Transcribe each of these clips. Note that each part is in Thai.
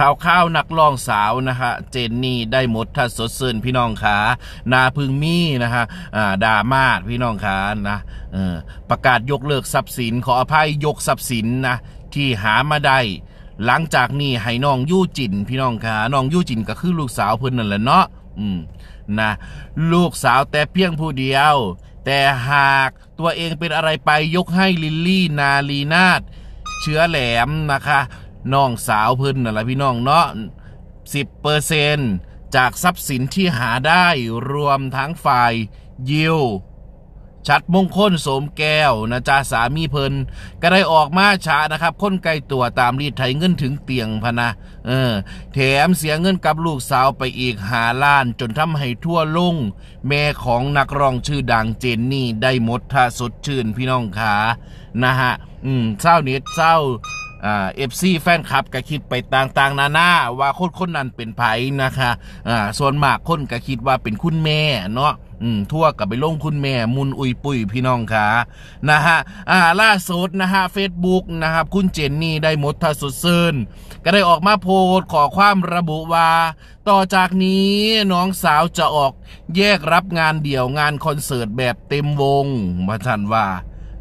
ข่าวข้าวนักร้องสาวนะฮะเจนนี่ได้หมดถ้าสดซื่นพี่น้องขานาพึงมีนะฮะดามาดพี่น้องขานะประกาศยกเลิกทรัพย์สินขออภัยยกทรัพย์สินนะที่หามาได้หลังจากนี้ให้น้องยู่จินพี่น้องค่ะน้องยู่จิน ก็คือลูกสาวเพิ่นนั่นแหละเนาะอืมนะลูกสาวแต่เพียงผู้เดียว แต่หากตัวเองเป็นอะไรไปยกให้ลิลลี่นาลีนาดเชื้อแหลมนะคะน้องสาวเพิ่นน่ะละพี่น้องเนาะสิบเปอร์เซนจากทรัพย์สินที่หาได้ รวมทั้งฝ่ายยิวชัดมงคลโสมแก้วนะจ๊ะสามีเพิ่นก็ได้ออกมาช้านะครับคนไกลตัวตามรีดไถเงินถึงเตียงพนะเออ แถมเสียเงินกับลูกสาวไปอีกหาล้านจนทำให้ทั่วลุงแม่ของนักร้องชื่อดังเจนนี่ได้หมดท่าสดชื่นพี่น้องขานะฮะ อืมเศร้าเน็ตเศร้าเอฟซีแฟนคลับก็คิดไปต่างๆนานาว่าคนคนนั้นเป็นไผนะคะอ่าส่วนมากคนก็คิดว่าเป็นคุณแม่เนาะอืม ทั่วกับไปลงคุณแม่มุนอุยปุยพี่น้องค่ะนะฮะอ่าล่าสุดนะฮะเฟซบุ๊กนะครับ คุณเจนนี่ได้มดทาสุดซึนก็ได้ออกมาโพสต์ขอความระบุว่า ต่อจากนี้ น้องสาวจะออกแยกรับงานเดี่ยวงานคอนเสิร์ตแบบเต็มวงมาทันว่า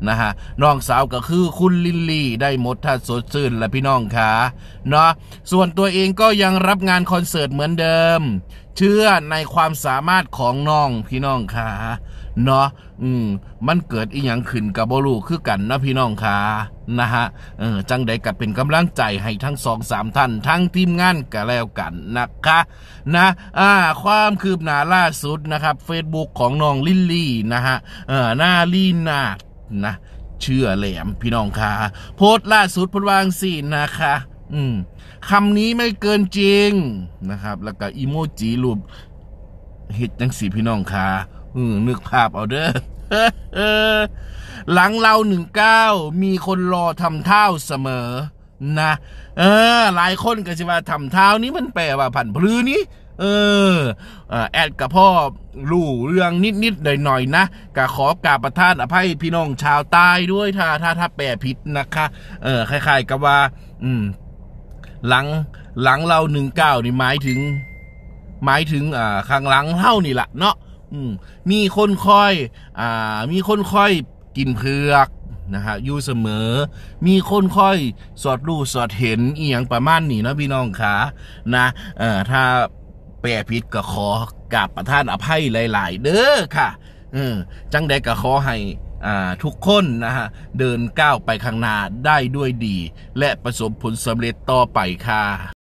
นะฮะน้องสาวก็คือคุณลินลี่ ได้หมดท่าสดชื่นและพี่น้องขาเนาะส่วนตัวเองก็ยังรับงานคอนเสิร์ตเหมือนเดิม เชื่อในความสามารถของน้องพี่น้องขาเนาะอืมมันเกิดอีหยังขึ้นกับบลูคือกันนะพี่น้องค่ะนะฮะเออจังใดกับเป็นกำลังใจให้ทั้งสองสามท่าน ทั้งทีมงานก็แล้วกันนะคะนะอ่า ความคืบหน้าล่าสุดนะครับ Facebook ของน้องลิลลี่นะฮะเออหน้าลีนานะเชื่อแหลมพี่น้องคะโพสต์ล่าสุดพลวางสีนะคะ อืมคำนี้ไม่เกินจริงนะครับ แล้วก็อีโมจิรูปเฮ็ดจังสีพี่น้องคะอืมนึกภาพเอาเด้อหลังเราหนึ่งเก้า มีคนรอทำเท้าเสมอนะ เออ หลายคนก็จะว่าทำเท้านี้มันแปลว่าผันพลือนี้เออแอดกับพ่อ รู้เรื่องนิดนิดหน่อยหน่อย นะกะขอกราบประทานอภัยพี่น้องชาวใต้ด้วย ถ้า ถ้าถ้าแปลผิดนะคะ เออคล้ายๆ กับว่า อืม หลังหลังเราหนึ่งเก้านี่หมายถึง หมายถึงอ่าข้างหลังเท่านี่แหละเนาะอืมมีคนคอย อ่า มีคนคอยกินเผือกนะฮะอยู่เสมอ มีคนค่อยสอดรู้สอดเห็นเอียงประมาณนี้นะพี่น้องขา นะ เอ่อถ้าแปรผิดก็ขอกราบประท่านอภัยหลาย ๆ เด้อค่ะเออจังใดก็ขอให้ทุกคนนะฮะเดินก้าวไปข้างหน้าได้ด้วยดี และประสบผลสำเร็จต่อไปค่ะ